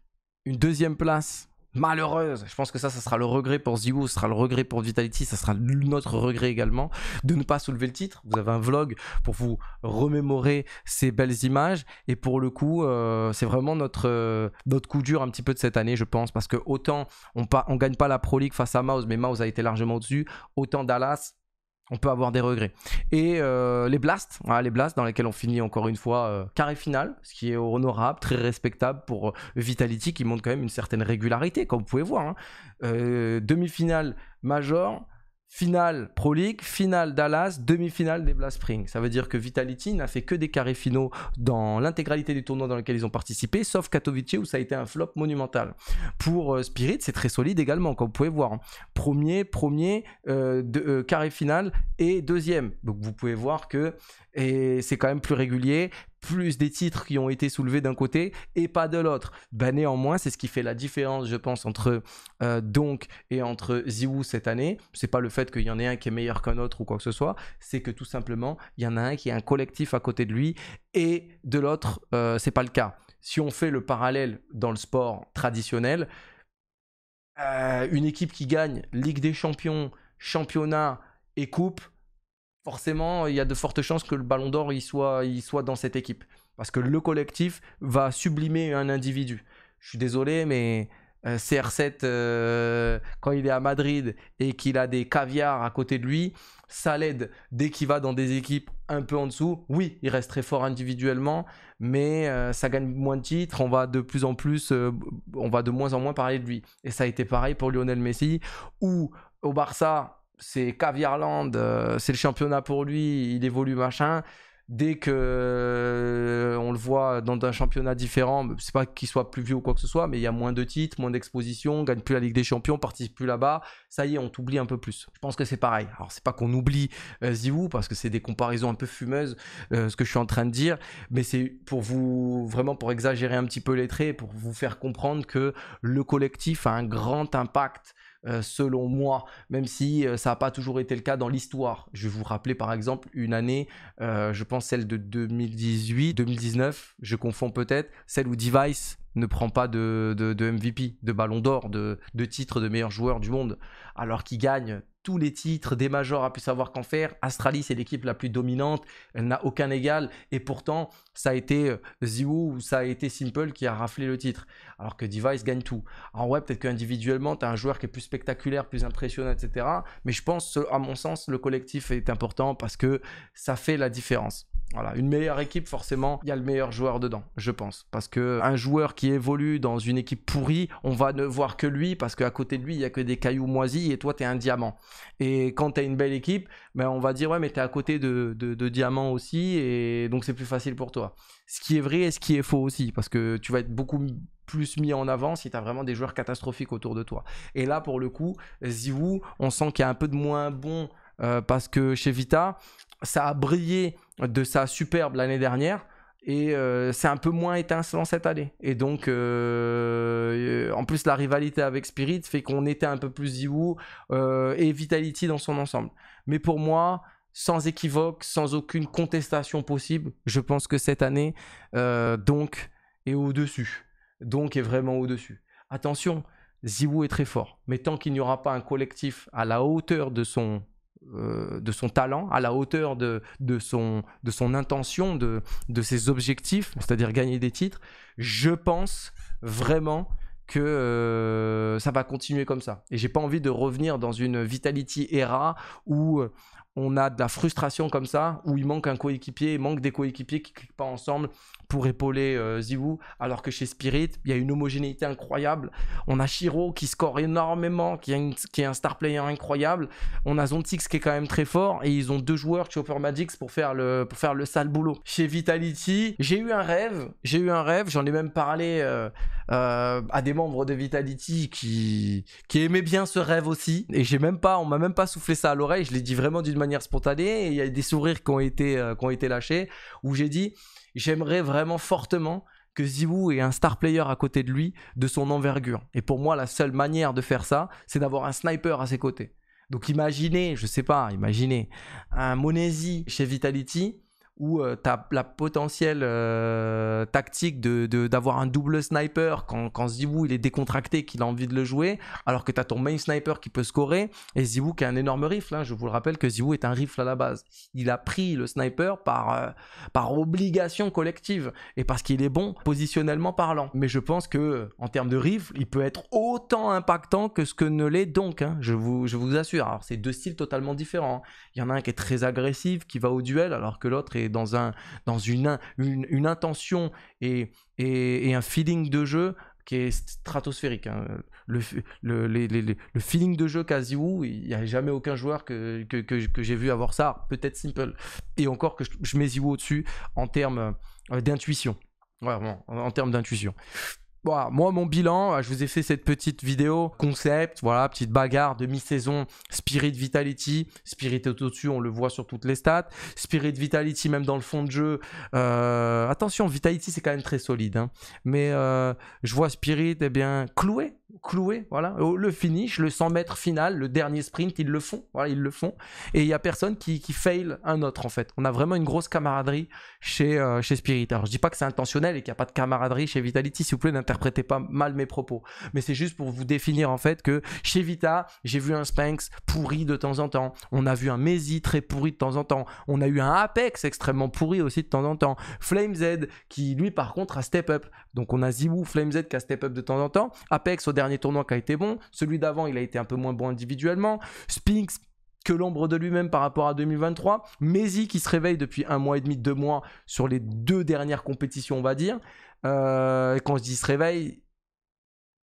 une deuxième place malheureuse. Je pense que ça, ça sera le regret pour Ziwu, ce sera le regret pour Vitality, ça sera notre regret également de ne pas soulever le titre. Vous avez un vlog pour vous remémorer ces belles images. Et pour le coup, euh, c'est vraiment euh, notre, coup dur un petit peu de cette année, je pense. Parce que autant on ne gagne pas la Pro League face à Mouse, mais Mouse a été largement au-dessus, autant Dallas, on peut avoir des regrets. Et euh, les blasts, les blasts dans lesquels on finit encore une fois euh, carré final, ce qui est honorable, très respectable pour euh, Vitality qui montre quand même une certaine régularité, comme vous pouvez voir. Hein. Demi-finale major, finale Pro League, finale Dallas, demi-finale des Blast Spring. Ça veut dire que Vitality n'a fait que des carrés finaux dans l'intégralité du tournoi dans lesquels ils ont participé, sauf Katowice où ça a été un flop monumental. Pour euh, Spirit, c'est très solide également, comme vous pouvez voir. Hein. Premier, premier, euh, euh, carré final et deuxième. Donc vous pouvez voir que c'est quand même plus régulier, plus des titres qui ont été soulevés d'un côté et pas de l'autre. Ben néanmoins, c'est ce qui fait la différence, je pense, entre euh, donc et entre Ziwoo cette année. C'est pas le fait qu'il y en ait un qui est meilleur qu'un autre ou quoi que ce soit, c'est que tout simplement, il y en a un qui est un collectif à côté de lui et de l'autre, ce euh, c'est pas le cas. Si on fait le parallèle dans le sport traditionnel, euh, une équipe qui gagne Ligue des Champions, championnat et coupe, forcément, il y a de fortes chances que le Ballon d'Or il soit, il soit dans cette équipe. Parce que le collectif va sublimer un individu. Je suis désolé, mais euh, CR7, euh, quand il est à Madrid et qu'il a des caviars à côté de lui, ça l'aide. Dès qu'il va dans des équipes un peu en dessous, oui, il reste très fort individuellement, mais euh, ça gagne moins de titres. On va de plus en plus, on va de moins en moins parler de lui. Et ça a été pareil pour Lionel Messi, ou au Barça, c'est Caviarland, euh, c'est le championnat pour lui, il évolue machin. Dès que euh, on le voit dans un championnat différent, c'est pas qu'il soit plus vieux ou quoi que ce soit, mais il y a moins de titres, moins d'exposition, gagne plus la Ligue des Champions, participe plus là-bas. Ça y est, on t'oublie un peu plus. Je pense que c'est pareil. Alors c'est pas qu'on oublie euh, parce que c'est des comparaisons un peu fumeuses, euh, ce que je suis en train de dire, mais c'est pour vous vraiment pour exagérer un petit peu les traits, pour vous faire comprendre que le collectif a un grand impact euh, selon moi, même si euh, ça n'a pas toujours été le cas dans l'histoire. Je vais vous rappeler par exemple une année, euh, je pense celle de 2018, 2019, je confonds peut-être, celle où Device ne prend pas de, MVP, de ballon d'or, de, de titre de meilleur joueur du monde, alors qu'il gagne tous les titres, des majors a pu savoir qu'en faire. Astralis est l'équipe la plus dominante, elle n'a aucun égal, et pourtant, ça a été euh, Ziwoo ou ça a été Simple qui a raflé le titre, alors que Device gagne tout. En ouais peut-être qu'individuellement, tu as un joueur qui est plus spectaculaire, plus impressionnant, etc. Mais je pense, à mon sens, le collectif est important parce que ça fait la différence. Voilà, une meilleure équipe, forcément, il y a le meilleur joueur dedans, je pense. Parce que un joueur qui évolue dans une équipe pourrie, on va ne voir que lui, parce qu'à côté de lui, il n'y a que des cailloux moisis et toi, tu es un diamant. Et quand tu as une belle équipe, ben, on va dire, ouais, mais tu es à côté de, diamants aussi, et donc c'est plus facile pour toi. Ce qui est vrai et ce qui est faux aussi, parce que tu vas être beaucoup plus mis en avant si tu as vraiment des joueurs catastrophiques autour de toi. Et là, pour le coup, Ziwu, on sent qu'il y a un peu de moins bon. Euh, parce que chez Vita, ça a brillé de sa superbe l'année dernière et euh, c'est un peu moins étincelant cette année. Et donc, euh, euh, en plus, la rivalité avec Spirit fait qu'on était un peu plus Ziwoo et Vitality dans son ensemble. Mais pour moi, sans équivoque, sans aucune contestation possible, je pense que cette année, donc, est au-dessus. Donc, est vraiment au-dessus. Attention, Ziwoo est très fort, mais tant qu'il n'y aura pas un collectif à la hauteur de son euh, de son talent, à la hauteur de, son, de son intention, de, de ses objectifs, c'est-à-dire gagner des titres, je pense vraiment que euh, ça va continuer comme ça. Et j'ai pas envie de revenir dans une Vitality era où euh, on a de la frustration comme ça, où il manque un coéquipier, il manque des coéquipiers qui ne cliquent pas ensemble pour épauler euh, alors que chez Spirit, il y a une homogénéité incroyable. On a Shiro qui score énormément, qui, a qui est un star player incroyable. On a Zontix qui est quand même très fort, et ils ont deux joueurs, Chopper Magix, pour faire le, pour faire le sale boulot. Chez Vitality, j'ai eu un rêve, j'ai eu un rêve, j'en ai même parlé euh, euh, à des membres de Vitality qui, qui aimaient bien ce rêve aussi, et j'ai même pas, on m'a même pas soufflé ça à l'oreille, je l'ai dit vraiment d'une manière spontanée. Il y a des sourires qui ont été, euh, qui ont été lâchés où j'ai dit j'aimerais vraiment fortement que Ziwoo ait un star player à côté de lui de son envergure. Et pour moi, la seule manière de faire ça, c'est d'avoir un sniper à ses côtés. Donc imaginez, je sais pas, imaginez un Monesi chez Vitality où euh, tu as la potentielle euh, tactique de, d'avoir un double sniper quand, quand il est décontracté, qu'il a envie de le jouer, alors que tu as ton main sniper qui peut scorer, et Zibou qui a un énorme rifle. Hein. Je vous le rappelle que Zibou est un rifle à la base. Il a pris le sniper par, euh, par obligation collective et parce qu'il est bon positionnellement parlant. Mais je pense que en termes de rifle, il peut être autant impactant que ce que ne l'est donc. Hein. Je, vous, je vous assure. Alors c'est deux styles totalement différents. Hein. Il y en a un qui est très agressif, qui va au duel, alors que l'autre est dans, un, dans une, une, intention et, et, un feeling de jeu qui est stratosphérique. Hein. Le, le, feeling de jeu où il n'y a jamais aucun joueur que, j'ai vu avoir ça, peut-être Simple. Et encore que je, mets Ziwu au-dessus en termes euh, d'intuition. Vraiment, en, en termes d'intuition. Voilà, moi, mon bilan, euh, je vous ai fait cette petite vidéo concept, voilà, petite bagarre de mi-saison, Spirit Vitality, Spirit est au-dessus, on le voit sur toutes les stats, Spirit Vitality même dans le fond de jeu, euh, attention, Vitality c'est quand même très solide, hein. mais euh, je vois Spirit, eh bien, cloué cloué, voilà. Oh, le finish, le 100 mètres final, le dernier sprint, ils le font, voilà, ils le font. Et il y a personne qui, qui fail un autre en fait. On a vraiment une grosse camaraderie chez, euh, chez Spirit. Alors je dis pas que c'est intentionnel et qu'il n'y a pas de camaraderie chez Vitality, s'il vous plaît, n'interprétez pas mal mes propos. Mais c'est juste pour vous définir en fait que chez Vita, j'ai vu un Spanx pourri de temps en temps. On a vu un Mezi très pourri de temps en temps. On a eu un Apex extrêmement pourri aussi de temps en temps. Flame Z qui lui par contre a step up. Donc on a Zibou, FlameZ qui a step up de temps en temps, Apex au dernier tournoi qui a été bon, celui d'avant il a été un peu moins bon individuellement, Spinks que l'ombre de lui-même par rapport à 2023, Maisy qui se réveille depuis un mois et demi, deux mois sur les deux dernières compétitions on va dire. Euh, quand je dis se réveille,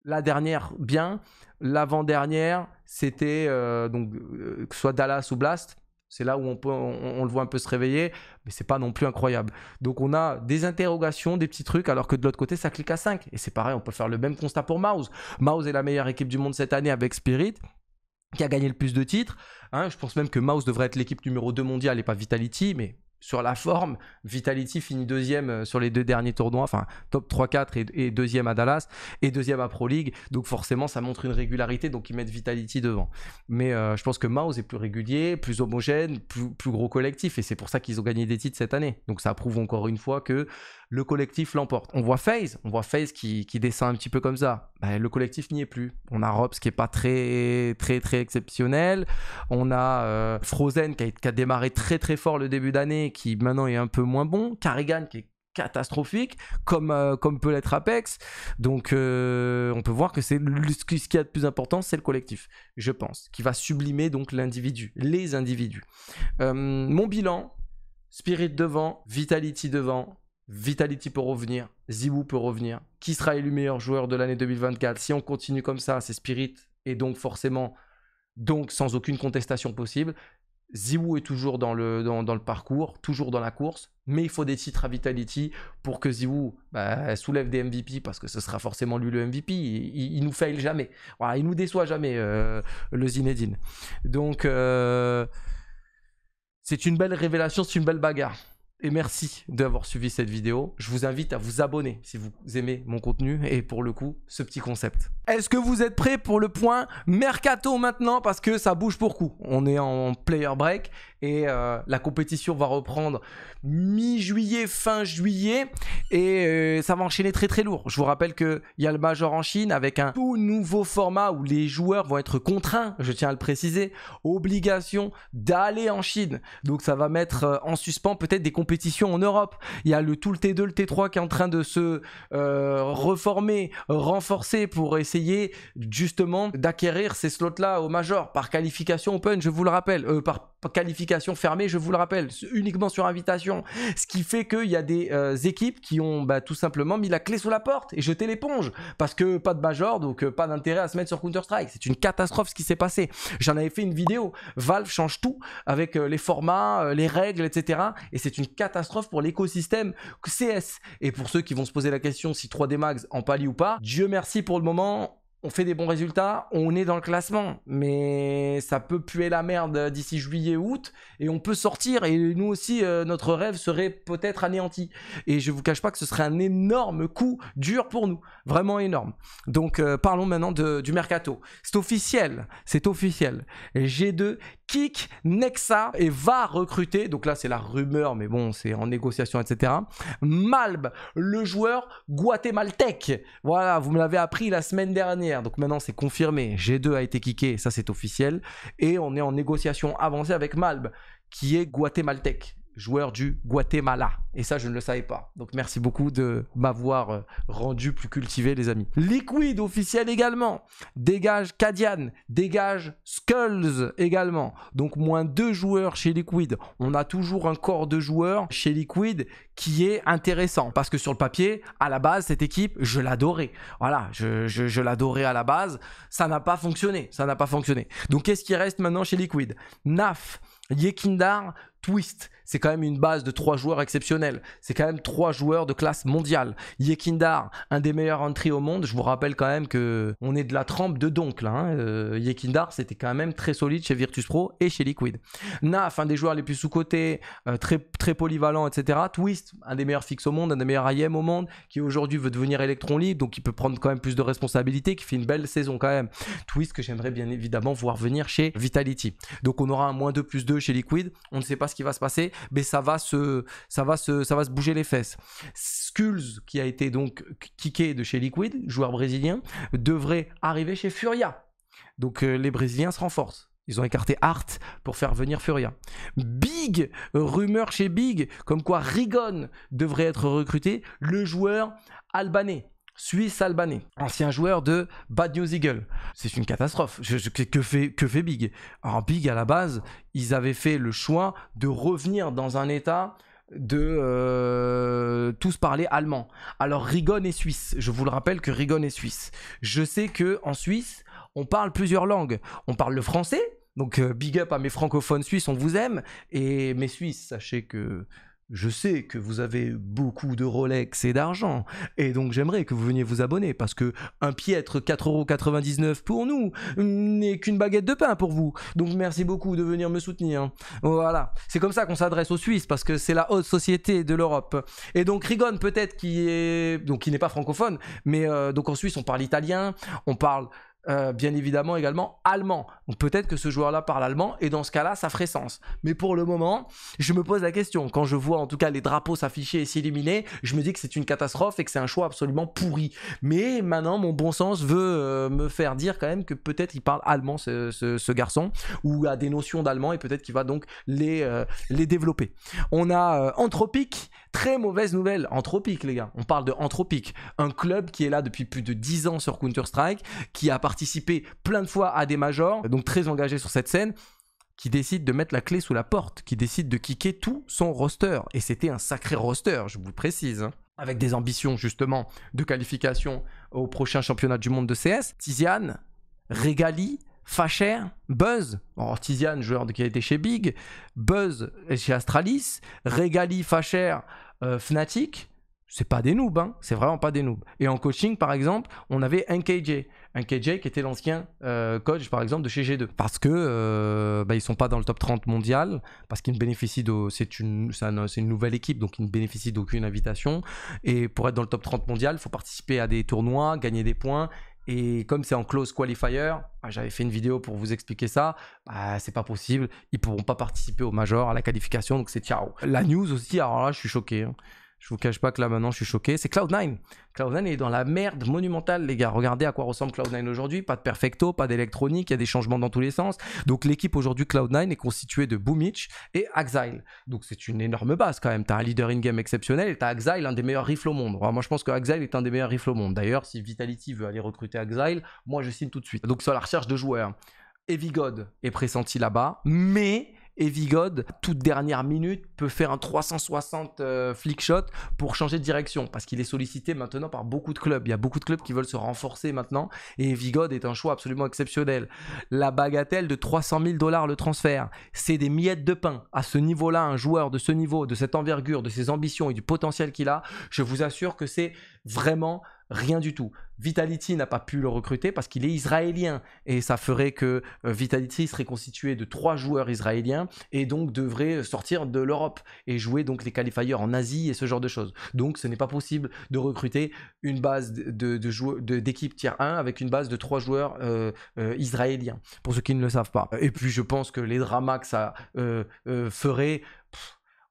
la dernière bien, l'avant-dernière c'était euh, donc euh, que soit Dallas ou Blast, c'est là où on, peut, on, le voit un peu se réveiller, mais c'est pas non plus incroyable. Donc on a des interrogations, des petits trucs, alors que de l'autre côté, ça clique à 5. Et c'est pareil, on peut faire le même constat pour Mouse. Mouse est la meilleure équipe du monde cette année avec Spirit, qui a gagné le plus de titres. Hein. je pense même que Mouse devrait être l'équipe numéro 2 mondiale et pas Vitality, mais sur la forme. Vitality finit deuxième euh, sur les deux derniers tournois, enfin top 3-4 et, deuxième à Dallas et deuxième à Pro League. Donc forcément, ça montre une régularité, donc ils mettent Vitality devant. Mais euh, je pense que Mouse est plus régulier, plus homogène, plus gros collectif et c'est pour ça qu'ils ont gagné des titres cette année. Donc ça prouve encore une fois que le collectif l'emporte. On voit FaZe, on voit FaZe qui, qui descend un petit peu comme ça. Bah, le collectif n'y est plus. On a Robs qui n'est pas très très très exceptionnel. On a euh, Frozen qui a, démarré très très fort le début d'année, qui maintenant est un peu moins bon. Carrigan qui est catastrophique, comme, euh, comme peut l'être Apex. Donc euh, on peut voir que c'est ce qui y a de plus important, c'est le collectif, je pense, qui va sublimer donc l'individu, les individus. mon bilan, Spirit devant, Vitality devant, Vitality peut revenir, Zibou peut revenir. Qui sera élu meilleur joueur de l'année 2024 Si on continue comme ça, c'est Spirit et donc forcément, donc sans aucune contestation possible. Ziwoo est toujours dans le, dans, le parcours, toujours dans la course, mais il faut des titres à Vitality pour que Ziwoo bah, soulève des MVP parce que ce sera forcément lui le MVP. Il, nous faille jamais. il nous déçoit jamais, euh, le Zinedine. Donc, euh, c'est une belle révélation, c'est une belle bagarre et merci d'avoir suivi cette vidéo. Je vous invite à vous abonner si vous aimez mon contenu et pour le coup, ce petit concept. Est-ce que vous êtes prêts pour le point mercato maintenant parce que ça bouge pour coup On est en player break et euh, la compétition va reprendre mi-juillet, fin juillet et euh, ça va enchaîner très très lourd. Je vous rappelle qu'il y a le Major en Chine avec un tout nouveau format où les joueurs vont être contraints, je tiens à le préciser, obligation d'aller en Chine. Donc ça va mettre euh, en suspens peut-être des compétitions en Europe. Il y a le tout le T2, le T3 qui est en train de se reformer, renforcer pour essayer justement d'acquérir ces slots-là au Major par qualification open, je vous le rappelle, par qualification fermée, je vous le rappelle, uniquement sur invitation. Ce qui fait qu'il y a des euh, équipes qui ont bah, tout simplement mis la clé sous la porte et jeté l'éponge. Parce que pas de major, donc euh, pas d'intérêt à se mettre sur Counter-Strike. C'est une catastrophe ce qui s'est passé. J'en avais fait une vidéo. Valve change tout avec euh, les formats, les règles, etc. Et c'est une catastrophe pour l'écosystème CS. Et pour ceux qui vont se poser la question si 3D Max en palie ou pas, Dieu merci pour le moment, on fait des bons résultats, on est dans le classement, mais ça peut puer la merde d'ici juillet août et on peut sortir et nous aussi euh, notre rêve serait peut-être anéanti. Et je vous cache pas que ce serait un énorme coup dur pour nous, vraiment énorme. Donc euh, parlons maintenant du mercato. C'est officiel, c'est officiel. G2 kick Nexa et va recruter. Donc là c'est la rumeur, mais bon c'est en négociation etc. Malb, le joueur guatémaltèque. Voilà, vous me l'avez appris la semaine dernière. Donc maintenant, c'est confirmé. G2 a été kické, ça c'est officiel. Et on est en négociation avancée avec Malb, qui est guatémaltèque joueur du Guatemala. Et ça, je ne le savais pas. Donc merci beaucoup de m'avoir euh, rendu plus cultivé, les amis. Liquid officiel également. Dégage Cadian. Dégage Skulls également. Donc moins deux joueurs chez Liquid. On a toujours un corps de joueurs chez Liquid qui est intéressant. Parce que sur le papier, à la base, cette équipe, je l'adorais. Voilà, je, je l'adorais à la base. Ça n'a pas fonctionné. Ça n'a pas fonctionné. Donc qu'est-ce qui reste maintenant chez Liquid Naf, Yekindar, Twist, c'est quand même une base de trois joueurs exceptionnels. C'est quand même trois joueurs de classe mondiale. Yekindar, un des meilleurs entries au monde. Je vous rappelle quand même que on est de la trempe de Donk là. Hein. Euh, Yekindar, c'était quand même très solide chez Virtus Pro et chez Liquid. Naf, un des joueurs les plus sous-cotés, euh, très, polyvalent, etc. Twist, un des meilleurs fixes au monde, un des meilleurs IM au monde, qui aujourd'hui veut devenir Electron Libre, donc il peut prendre quand même plus de responsabilités, qui fait une belle saison quand même. Twist que j'aimerais bien évidemment voir venir chez Vitality. Donc on aura un moins 2 plus 2 chez Liquid. On ne sait pas ce qui va se passer, mais ça va se, ça va se, ça va se bouger les fesses. Skulls, qui a été donc kické de chez Liquid, joueur brésilien, devrait arriver chez Furia. Donc euh, les Brésiliens se renforcent. Ils ont écarté Art pour faire venir Furia. Big, rumeur chez Big, comme quoi Rigon devrait être recruté, le joueur albanais. Suisse albanais, ancien joueur de Bad News Eagle. C'est une catastrophe. Je, que, fait, Big Alors Big, à la base, ils avaient fait le choix de revenir dans un état de euh, tous parler allemand. Alors Rigon est suisse. Je vous le rappelle que Rigon est suisse. Je sais que en Suisse, on parle plusieurs langues. On parle le français. Donc euh, big up à mes francophones suisses, on vous aime. Et mes Suisses, sachez que je sais que vous avez beaucoup de Rolex et d'argent, et donc j'aimerais que vous veniez vous abonner, parce que un piètre 4,99€ pour nous n'est qu'une baguette de pain pour vous. Donc merci beaucoup de venir me soutenir. Voilà, c'est comme ça qu'on s'adresse aux Suisses, parce que c'est la haute société de l'Europe. Et donc Rigon, peut-être, qui est... Donc qui n'est pas francophone, mais euh, donc en Suisse, on parle italien, on parle euh, bien évidemment également allemand. Donc peut-être que ce joueur-là parle allemand et dans ce cas-là, ça ferait sens. Mais pour le moment, je me pose la question. Quand je vois en tout cas les drapeaux s'afficher et s'éliminer, je me dis que c'est une catastrophe et que c'est un choix absolument pourri. Mais maintenant, mon bon sens veut euh, me faire dire quand même que peut-être il parle allemand ce, garçon ou a des notions d'allemand et peut-être qu'il va donc les, euh, les développer. On a Anthropique Très mauvaise nouvelle, Anthropique les gars. On parle de Anthropique, un club qui est là depuis plus de 10 ans sur Counter-Strike, qui a participé plein de fois à des majors, donc très engagé sur cette scène qui décide de mettre la clé sous la porte, qui décide de kicker tout son roster. Et c'était un sacré roster, je vous le précise. Hein. Avec des ambitions justement de qualification au prochain championnat du monde de CS. Tiziane, Regali, Facher, Buzz. Alors Tiziane, joueur qui a été chez Big, Buzz chez Astralis, Regali, Facher, euh, Fnatic, c'est pas des noobs, hein. c'est vraiment pas des noobs. Et en coaching, par exemple, on avait un KJ. Un KJ qui était l'ancien euh, coach, par exemple, de chez G2. Parce que euh, bah, ils sont pas dans le top 30 mondial, parce qu'ils ne bénéficient de. C'est une, une, nouvelle équipe, donc ils ne bénéficient d'aucune invitation. Et pour être dans le top 30 mondial, il faut participer à des tournois, gagner des points et comme c'est en close qualifier, bah, j'avais fait une vidéo pour vous expliquer ça. Bah, c'est pas possible. Ils pourront pas participer au major, à la qualification, donc c'est ciao. La news aussi, alors là, je suis choqué. Hein. Je vous cache pas que là maintenant je suis choqué. C'est Cloud9. Cloud9 est dans la merde monumentale, les gars. Regardez à quoi ressemble Cloud9 aujourd'hui. Pas de perfecto, pas d'électronique, il y a des changements dans tous les sens. Donc l'équipe aujourd'hui Cloud9 est constituée de Boomich et Axile. Donc c'est une énorme base quand même. T'as un leader in-game exceptionnel et t'as Axile, un des meilleurs rifles au monde. moi je pense que Axile est un des meilleurs rifles au monde. D'ailleurs, si Vitality veut aller recruter Axile, moi je signe tout de suite. Donc sur la recherche de joueurs. God est pressenti là-bas, mais et toute dernière minute, peut faire un 360 flickshot euh, flick shot pour changer de direction parce qu'il est sollicité maintenant par beaucoup de clubs. Il y a beaucoup de clubs qui veulent se renforcer maintenant et Vigode est un choix absolument exceptionnel. La bagatelle de 300 000 dollars le transfert, c'est des miettes de pain. À ce niveau-là, un joueur de ce niveau, de cette envergure, de ses ambitions et du potentiel qu'il a, je vous assure que c'est vraiment Rien du tout. Vitality n'a pas pu le recruter parce qu'il est israélien et ça ferait que euh, Vitality serait constitué de trois joueurs israéliens et donc devrait euh, sortir de l'Europe et jouer donc les qualifiers en Asie et ce genre de choses. Donc ce n'est pas possible de recruter une base de, d'équipe de, tier 1 avec une base de trois joueurs euh, israéliens pour ceux qui ne le savent pas. Et puis je pense que les dramas que ça ferait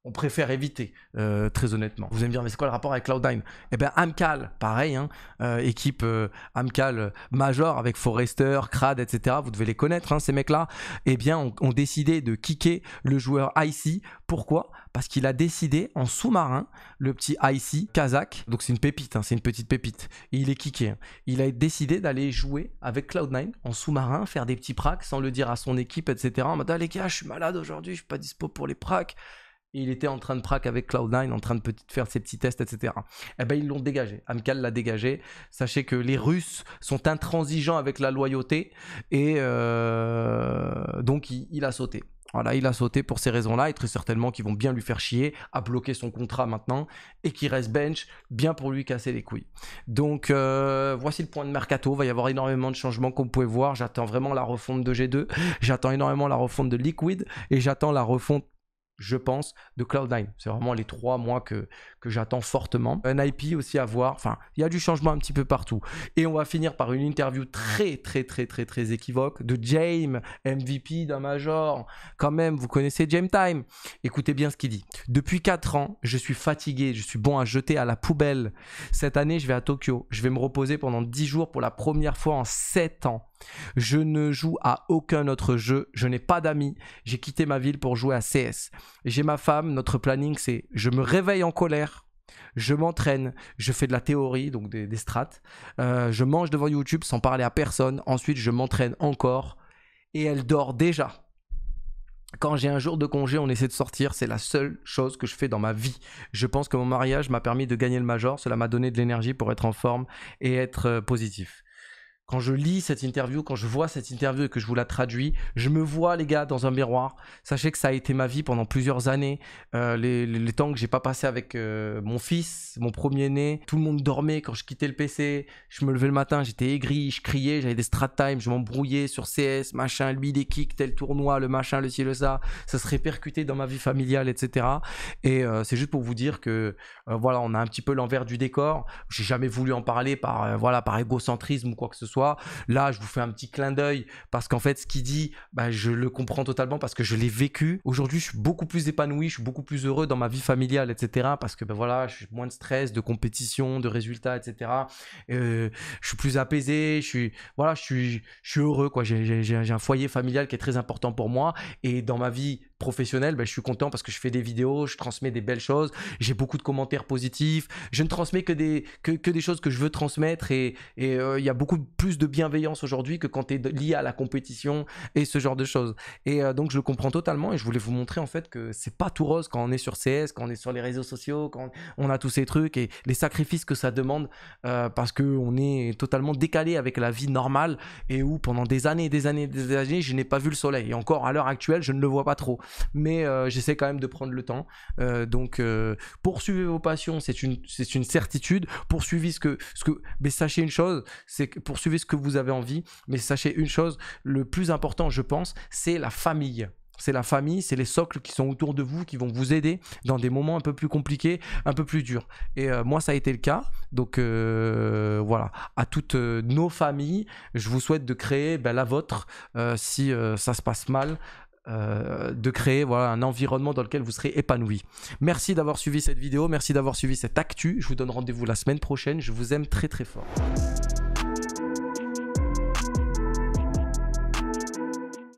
on préfère éviter, euh, très honnêtement. Vous allez me dire, mais c'est quoi le rapport avec Cloud9 Eh bien, Amcal, pareil, hein, euh, équipe euh, Amcal major avec Forrester, Crad, etc. Vous devez les connaître, hein, ces mecs-là. Eh bien, ont on décidé de kicker le joueur IC. Pourquoi Parce qu'il a décidé en sous-marin, le petit IC kazakh, donc c'est une pépite, hein, c'est une petite pépite, il est kické. Il a décidé d'aller jouer avec Cloud9 en sous-marin, faire des petits pracs sans le dire à son équipe, etc. En mode, ah, les gars, je suis malade aujourd'hui, je suis pas dispo pour les pracs il était en train de prac avec Cloud9, en train de faire ses petits tests, etc. Eh ben, ils l'ont dégagé. Amcal l'a dégagé. Sachez que les Russes sont intransigeants avec la loyauté et euh, donc il, a sauté. Voilà, il a sauté pour ces raisons-là et très certainement qu'ils vont bien lui faire chier, à bloquer son contrat maintenant et qu'il reste bench, bien pour lui casser les couilles. Donc euh, voici le point de mercato. Il va y avoir énormément de changements qu'on vous voir. J'attends vraiment la refonte de G2, j'attends énormément la refonte de Liquid et j'attends la refonte je pense, de Cloud9. C'est vraiment les trois, mois que, que j'attends fortement. Un IP aussi à voir. Enfin, il y a du changement un petit peu partout. Et on va finir par une interview très, très, très, très, très équivoque de James, MVP d'un major. Quand même, vous connaissez James Time. Écoutez bien ce qu'il dit. Depuis 4 ans, je suis fatigué. Je suis bon à jeter à la poubelle. Cette année, je vais à Tokyo. Je vais me reposer pendant 10 jours pour la première fois en 7 ans. Je ne joue à aucun autre jeu, je n'ai pas d'amis, j'ai quitté ma ville pour jouer à CS. J'ai ma femme, notre planning c'est je me réveille en colère, je m'entraîne, je fais de la théorie, donc des, strates, euh, je mange devant YouTube sans parler à personne, ensuite je m'entraîne encore, et elle dort déjà. Quand j'ai un jour de congé, on essaie de sortir, c'est la seule chose que je fais dans ma vie. Je pense que mon mariage m'a permis de gagner le major, cela m'a donné de l'énergie pour être en forme et être euh, positif quand je lis cette interview, quand je vois cette interview et que je vous la traduis, je me vois, les gars, dans un miroir. Sachez que ça a été ma vie pendant plusieurs années. Euh, les, temps que j'ai pas passé avec euh, mon fils, mon premier-né, tout le monde dormait quand je quittais le PC. Je me levais le matin, j'étais aigri, je criais, j'avais des strat time, je m'embrouillais sur CS, machin, lui des kicks, tel tournoi, le machin, le ci, le ça. Ça se répercutait dans ma vie familiale, etc. Et euh, c'est juste pour vous dire que, voilà, on a un petit peu l'envers du décor. J'ai jamais voulu en parler par, voilà, par égocentrisme ou quoi que ce soit Là, je vous fais un petit clin d'œil parce qu'en fait, ce qu'il dit, bah, je le comprends totalement parce que je l'ai vécu. Aujourd'hui, je suis beaucoup plus épanoui, je suis beaucoup plus heureux dans ma vie familiale, etc. Parce que ben voilà, je suis moins de stress, de compétition, de résultats, etc. Euh, je suis plus apaisé, je suis voilà, je suis, je suis heureux quoi. J'ai un foyer familial qui est très important pour moi et dans ma vie professionnel, ben, je suis content parce que je fais des vidéos, je transmets des belles choses, j'ai beaucoup de commentaires positifs, je ne transmets que des, que, que des choses que je veux transmettre et euh, il et, y a beaucoup plus de bienveillance aujourd'hui que quand tu es lié à la compétition et ce genre de choses. Et euh, donc je le comprends totalement et je voulais vous montrer en fait que c'est pas tout rose quand on est sur CS, quand on est sur les réseaux sociaux, quand on a tous ces trucs et les sacrifices que ça demande euh, parce parce qu'on est totalement décalé avec la vie normale et où pendant des années et des années et des années, je n'ai pas vu le soleil. Et encore à l'heure actuelle, je ne le vois pas trop mais euh, j'essaie quand même de prendre le temps. Euh, donc, euh, poursuivez vos passions, c'est une, c'est une certitude. Poursuivez ce que, ce que, mais sachez une chose, c'est que poursuivez ce que vous avez envie, mais sachez une chose, le plus important, je pense, c'est la famille. C'est la famille, c'est les socles qui sont autour de vous, qui vont vous aider dans des moments un peu plus compliqués, un peu plus durs. Et moi, ça a été le cas. Donc voilà, à toutes nos familles, je vous souhaite de créer ben, la vôtre si ça se passe mal. Euh, de créer voilà, un environnement dans lequel vous serez épanoui. Merci d'avoir suivi cette vidéo, merci d'avoir suivi cette actu. Je vous donne rendez-vous la semaine prochaine. Je vous aime très très fort.